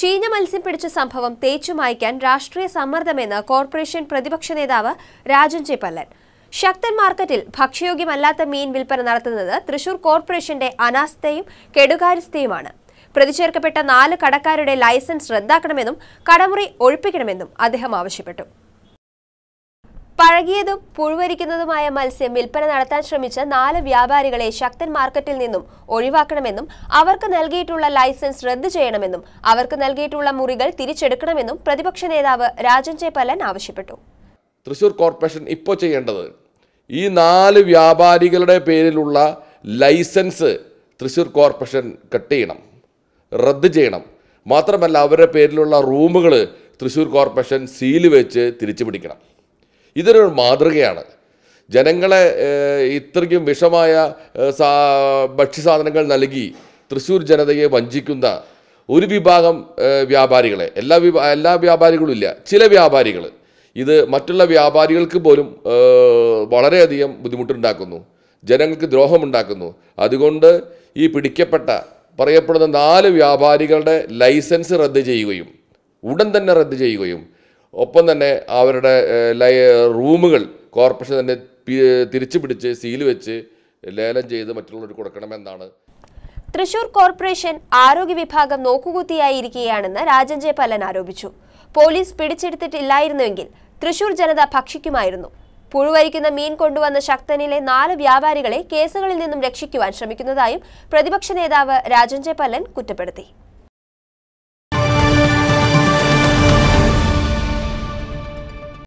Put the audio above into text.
ചീഞ്ഞ മത്സ്യം പിടിച്ച സംഭവം മായ്ക്കാൻ രാഷ്ട്രീയ സമ്മർദ്ദമെന്ന് കോർപ്പറേഷൻ പ്രതിപക്ഷ നേതാവ് രാജൻ ജെ പല്ലൻ ശക്തൻ മാർക്കറ്റിൽ ഭക്ഷ്യയോഗ്യമല്ലാത്ത മീൻ വിൽപ്പന നടത്തുന്നത് തൃശൂർ കോർപ്പറേഷന്റെ അനാസ്ഥയും കെടുകാര്യസ്ഥയുമാണ് പ്രതിചേർക്കപ്പെട്ട നാല് കടക്കാരുടെ ലൈസൻസ് റദ്ദാക്കണമെന്നും കടമുറി ഒഴിപ്പിക്കണമെന്നും അദ്ദേഹം ആവശ്യപ്പെട്ടു പഴകിയതും പുഴുവരിക്കുന്നതുമായ മത്സ്യം വിൽപ്പന നടത്താൻ ശ്രമിച്ച നാല് വ്യാപാരികളെ ശക്തൻ മാർക്കറ്റിൽ നിന്നും ഒഴിവാക്കണമെന്നും അവർക്ക് നൽകിയിട്ടുള്ള ലൈസൻസ് റദ്ദു ചെയ്യണമെന്നും അവർക്ക് നൽകിയിട്ടുള്ള മുറികൾ തിരിച്ചെടുക്കണമെന്നും പ്രതിപക്ഷ നേതാവ് രാജൻ ചേപ്പലൻ ആവശ്യപ്പെട്ടു തൃശൂർ കോർപ്പറേഷൻ ഇപ്പോൾ ചെയ്യേണ്ടത് ഈ നാല് വ്യാപാരികളുടെ പേരിലുള്ള ലൈസൻസ് തൃശൂർ കോർപ്പറേഷൻ കട്ട് ചെയ്യണം റദ്ദ് ചെയ്യണം മാത്രമല്ല അവരുടെ പേരിലുള്ള റൂമുകൾ തൃശ്ശൂർ കോർപ്പറേഷൻ സീല് വെച്ച് തിരിച്ചു പിടിക്കണം ഇതൊരു മാതൃകയാണ് ജനങ്ങളെ ഇത്രയ്ക്കും വിഷമായ സാ ഭക്ഷ്യസാധനങ്ങൾ നൽകി തൃശ്ശൂർ ജനതയെ വഞ്ചിക്കുന്ന ഒരു വിഭാഗം വ്യാപാരികളെ എല്ലാ വിഭാ എല്ലാ വ്യാപാരികളും ഇല്ല ചില വ്യാപാരികൾ ഇത് മറ്റുള്ള വ്യാപാരികൾക്ക് പോലും വളരെയധികം ബുദ്ധിമുട്ടുണ്ടാക്കുന്നു ജനങ്ങൾക്ക് ദ്രോഹമുണ്ടാക്കുന്നു അതുകൊണ്ട് ഈ പിടിക്കപ്പെട്ട പറയപ്പെടുന്ന നാല് വ്യാപാരികളുടെ ലൈസൻസ് റദ്ദ് ചെയ്യുകയും ഉടൻ തന്നെ റദ്ദ് ചെയ്യുകയും ഒപ്പം തന്നെ അവരുടെ ലയ റൂമുകൾ കോർപ്പറേഷൻ തന്നെ തിരിച്ചു പിടിച്ച് സീൽ വെച്ച് ലേലം ചെയ്ത് മറ്റുള്ളവർക്ക് കൊടുക്കണമെന്നാണ് തൃശൂർ കോർപ്പറേഷൻ ആരോഗ്യ വിഭാഗം നോക്കുകുത്തിയായിരിക്കുകയാണെന്ന് രാജൻ ജെ പല്ലൻ ആരോപിച്ചു പോലീസ് പിടിച്ചെടുത്തിട്ടില്ലായിരുന്നുവെങ്കിൽ തൃശൂർ ജനത ഭക്ഷിക്കുമായിരുന്നു പുഴുവരിക്കുന്ന മീൻ കൊണ്ടുവന്ന ശക്തനിലെ നാല് വ്യാപാരികളെ കേസുകളിൽ നിന്നും രക്ഷിക്കുവാൻ ശ്രമിക്കുന്നതായും പ്രതിപക്ഷ നേതാവ് രാജൻ ജെ പല്ലൻ കുറ്റപ്പെടുത്തി